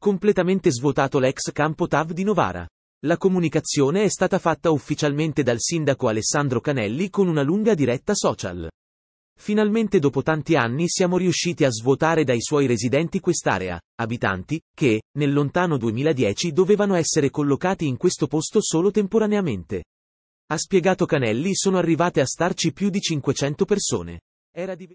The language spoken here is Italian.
completamente svuotato l'ex campo TAV di Novara. La comunicazione è stata fatta ufficialmente dal sindaco Alessandro Canelli con una lunga diretta social. Finalmente dopo tanti anni siamo riusciti a svuotare dai suoi residenti quest'area, abitanti, che, nel lontano 2010 dovevano essere collocati in questo posto solo temporaneamente. Ha spiegato Canelli sono arrivate a starci più di 500 persone. Era di...